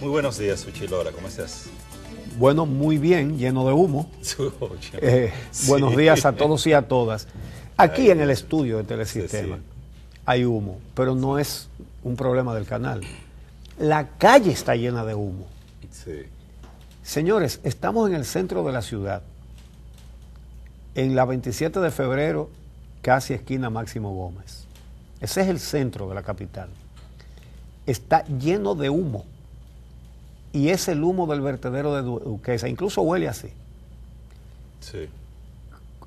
Muy buenos días, Uchilora, ¿cómo estás? Bueno, muy bien, lleno de humo. Eh, buenos días a todos y a todas. Aquí en el estudio de Telesistema hay humo, pero no es un problema del canal. La calle está llena de humo. Señores, estamos en el centro de la ciudad, en la 27 de febrero, casi esquina Máximo Gómez. Ese es el centro de la capital. Está lleno de humo y es el humo del vertedero de Duquesa, incluso huele así.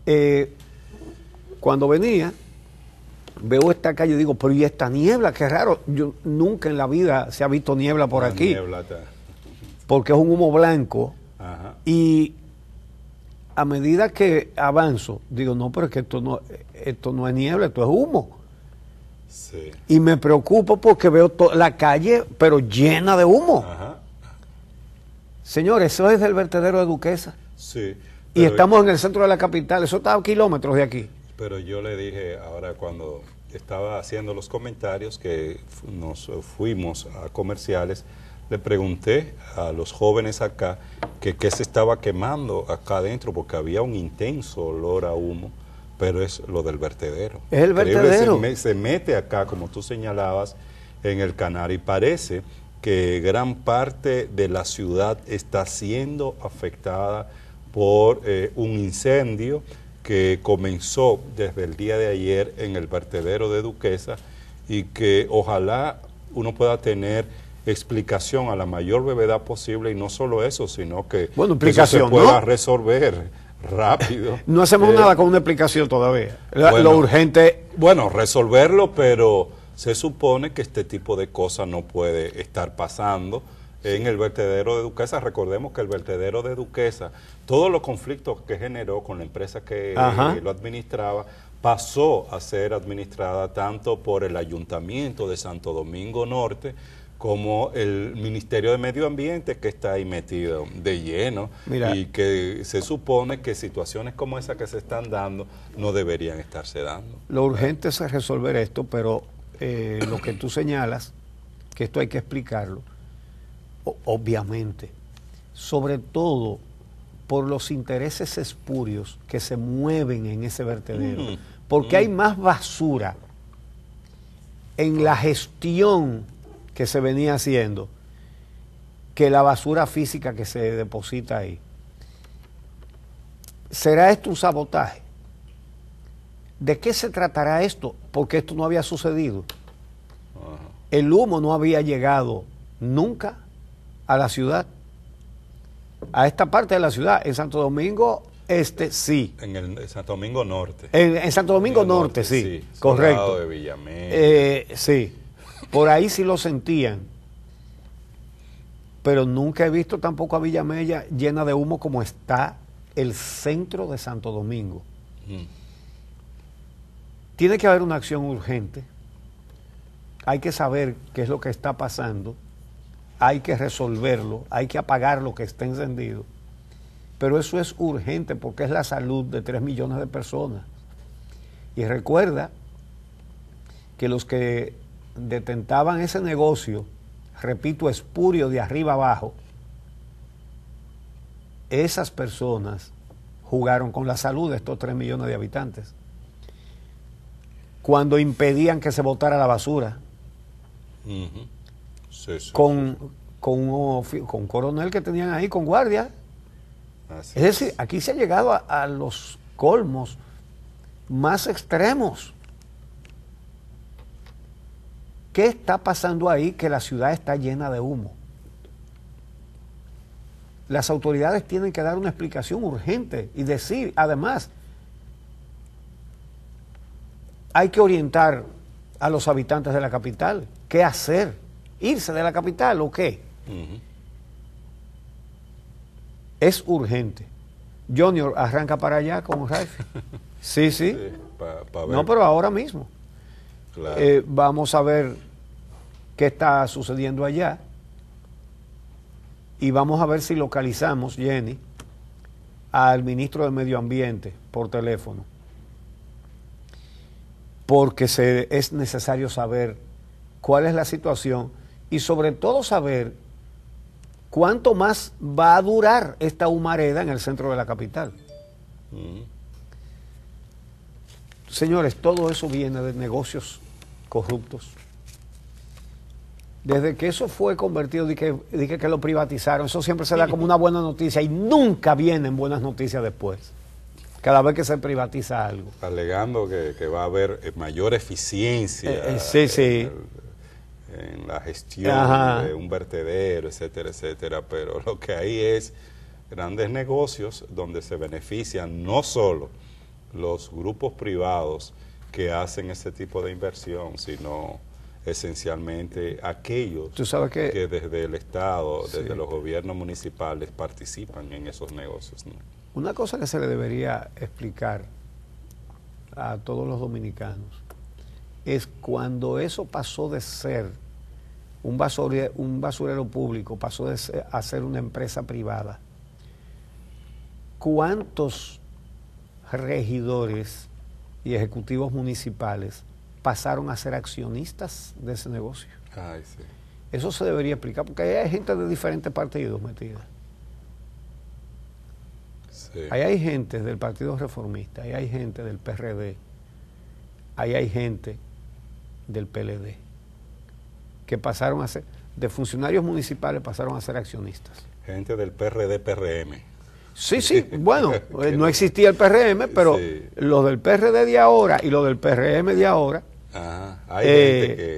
Eh, cuando venía, veo esta calle y digo, pero ¿y esta niebla? Qué raro, yo nunca en la vida se ha visto niebla por aquí. porque es un humo blanco. Y a medida que avanzo, digo, no, pero es que esto no, esto no es niebla, esto es humo. Y me preocupo porque veo la calle, pero llena de humo señores eso es del vertedero de Duquesa. Sí. Y estamos en el centro de la capital, eso está a kilómetros de aquí. Pero yo le dije ahora cuando estaba haciendo los comentarios que nos fuimos a comerciales, le pregunté a los jóvenes acá que qué se estaba quemando acá adentro, porque había un intenso olor a humo, pero es lo del vertedero. Es el vertedero. Se, se, mete acá, como tú señalabas, en el canal y parece que gran parte de la ciudad está siendo afectada por eh, un incendio que comenzó desde el día de ayer en el vertedero de Duquesa y que ojalá uno pueda tener explicación a la mayor brevedad posible y no solo eso, sino que se pueda resolver rápido. no hacemos eh, nada con una explicación todavía. lo urgente... Bueno, resolverlo, pero se supone que este tipo de cosas no puede estar pasando en el vertedero de Duquesa. Recordemos que el vertedero de Duquesa, todos los conflictos que generó con la empresa que eh, lo administraba, pasó a ser administrada tanto por el Ayuntamiento de Santo Domingo Norte, como el Ministerio de Medio Ambiente que está ahí metido de lleno y que se supone que situaciones como esa que se están dando no deberían estarse dando. Lo urgente es resolver esto, pero eh, lo que tú señalas, que esto hay que explicarlo, obviamente, sobre todo por los intereses espurios que se mueven en ese vertedero, mm. porque hay mm. más basura en la gestión que se venía haciendo que la basura física que se deposita ahí. ¿Será esto un sabotaje? ¿De qué se tratará esto? Porque esto no había sucedido. El humo no había llegado nunca a la ciudad, a esta parte de la ciudad. En Santo Domingo Este sí. En, el, Santo Domingo Norte. En, Santo Domingo, Norte, sí, correcto. De eh, sí, por ahí sí lo sentían. Pero nunca he visto tampoco a Villamella llena de humo como está el centro de Santo Domingo. Mm. Tiene que haber una acción urgente, hay que saber qué es lo que está pasando, hay que resolverlo, hay que apagar lo que está encendido, pero eso es urgente porque es la salud de 3 millones de personas. Y recuerda que los que detentaban ese negocio, repito, espurio de arriba abajo, esas personas jugaron con la salud de estos 3 millones de habitantes cuando impedían que se botara la basura. con, con, coronel que tenían ahí, con guardia. es decir, aquí se ha llegado a los colmos más extremos. ¿Qué está pasando ahí que la ciudad está llena de humo? Las autoridades tienen que dar una explicación urgente y decir, además, hay que orientar a los habitantes de la capital. ¿Qué hacer? ¿Irse de la capital o qué? Es urgente. Junior arranca para allá con Raife. Sí, sí. no, pero ahora mismo. Eh, vamos a ver qué está sucediendo allá. Y vamos a ver si localizamos, Jenny, al ministro de Medio Ambiente por teléfono porque es necesario saber cuál es la situación y sobre todo saber cuánto más va a durar esta humareda en el centro de la capital. Mm. Señores, todo eso viene de negocios corruptos. Desde que eso fue convertido, dije que lo privatizaron, eso siempre se da como una buena noticia y nunca vienen buenas noticias después cada vez que se privatiza algo. Alegando que, va a haber eh, mayor eficiencia eh, eh, sí, En, la gestión de un vertedero, etcétera, etcétera, pero lo que hay es grandes negocios donde se benefician no solo los grupos privados que hacen ese tipo de inversión, sino esencialmente aquellos que, desde el Estado, desde los gobiernos municipales participan en esos negocios. Una cosa que se le debería explicar a todos los dominicanos es cuando eso pasó de ser un basurero, público, pasó de ser, a ser una empresa privada. ¿Cuántos regidores y ejecutivos municipales pasaron a ser accionistas de ese negocio? Eso se debería explicar porque hay gente de diferentes partidos metida. Ahí hay gente del Partido Reformista, ahí hay gente del PRD, ahí hay gente del PLD, que pasaron a ser, de funcionarios municipales pasaron a ser accionistas. Gente del PRD, PRM. Sí, sí, bueno, eh, no existía el PRM, pero lo del PRD de ahora y lo del PRM de ahora. hay gente eh,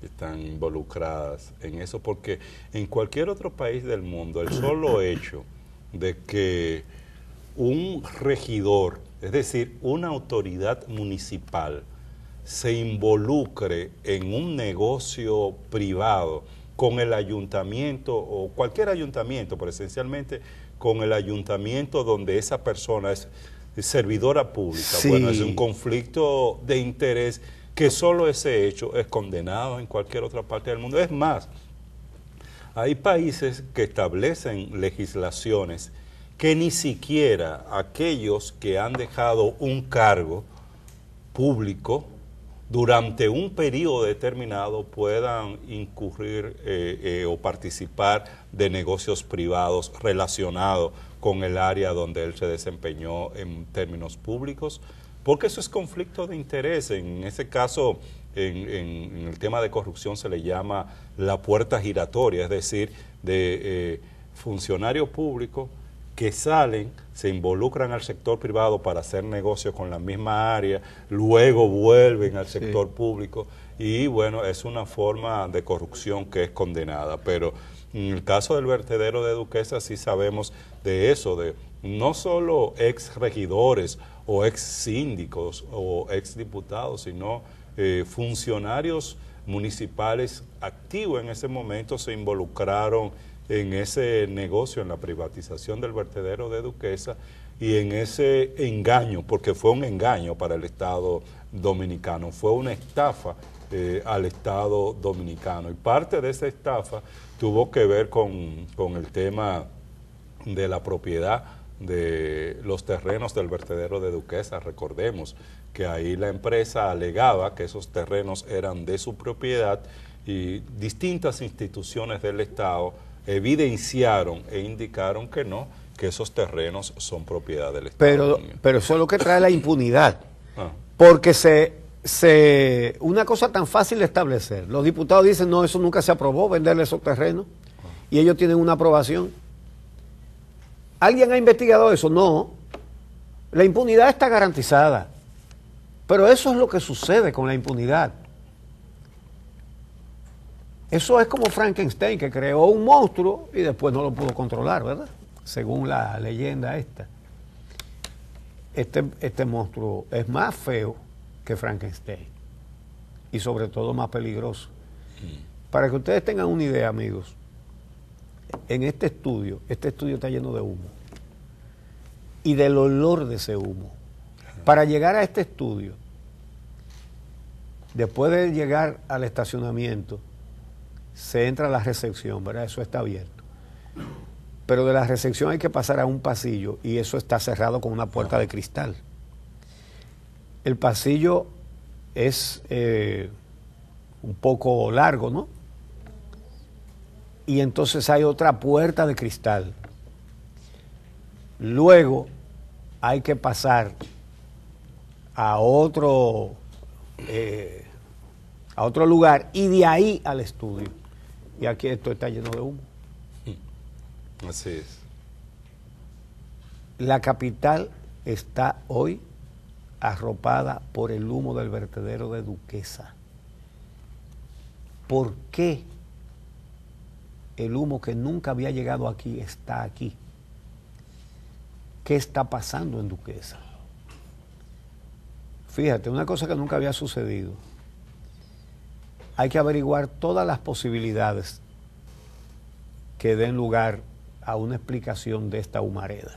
que están involucradas en eso, porque en cualquier otro país del mundo, el solo hecho de que un regidor, es decir, una autoridad municipal, se involucre en un negocio privado con el ayuntamiento o cualquier ayuntamiento, pero esencialmente con el ayuntamiento donde esa persona es servidora pública. Bueno, es un conflicto de interés que solo ese hecho es condenado en cualquier otra parte del mundo. Es más, hay países que establecen legislaciones que ni siquiera aquellos que han dejado un cargo público durante un periodo determinado puedan incurrir eh, eh, o participar de negocios privados relacionados con el área donde él se desempeñó en términos públicos, porque eso es conflicto de interés. En ese caso, en, el tema de corrupción se le llama la puerta giratoria, es decir, de eh, funcionarios públicos que salen, se involucran al sector privado para hacer negocios con la misma área, luego vuelven al sector público y bueno, es una forma de corrupción que es condenada. Pero en el caso del vertedero de Duquesa sí sabemos de eso, de no solo ex regidores o ex síndicos o ex diputados, sino eh, funcionarios municipales activos en ese momento se involucraron en ese negocio, en la privatización del vertedero de Duquesa y en ese engaño, porque fue un engaño para el Estado dominicano, fue una estafa eh, al Estado dominicano. Y parte de esa estafa tuvo que ver con, con el tema de la propiedad de los terrenos del vertedero de Duquesa. Recordemos que ahí la empresa alegaba que esos terrenos eran de su propiedad y distintas instituciones del Estado evidenciaron e indicaron que no, que esos terrenos son propiedad del Estado. Pero, pero eso es lo que trae la impunidad. Ah. Porque se, se, una cosa tan fácil de establecer, los diputados dicen, no, eso nunca se aprobó, venderle esos terrenos, ah. y ellos tienen una aprobación. ¿Alguien ha investigado eso? No. La impunidad está garantizada. Pero eso es lo que sucede con la impunidad. Eso es como Frankenstein, que creó un monstruo y después no lo pudo controlar, ¿verdad? Según la leyenda esta. Este, este monstruo es más feo que Frankenstein y sobre todo más peligroso. Mm. Para que ustedes tengan una idea, amigos, en este estudio, este estudio está lleno de humo y del olor de ese humo. Para llegar a este estudio, después de llegar al estacionamiento, se entra a la recepción, ¿verdad? Eso está abierto. Pero de la recepción hay que pasar a un pasillo y eso está cerrado con una puerta de cristal. El pasillo es eh, un poco largo, ¿no? y entonces hay otra puerta de cristal. Luego hay que pasar a otro, eh, a otro lugar y de ahí al estudio. Y aquí esto está lleno de humo. Así es. La capital está hoy arropada por el humo del vertedero de Duquesa. ¿Por qué el humo que nunca había llegado aquí está aquí. ¿Qué está pasando en Duquesa? Fíjate, una cosa que nunca había sucedido. Hay que averiguar todas las posibilidades que den lugar a una explicación de esta humareda.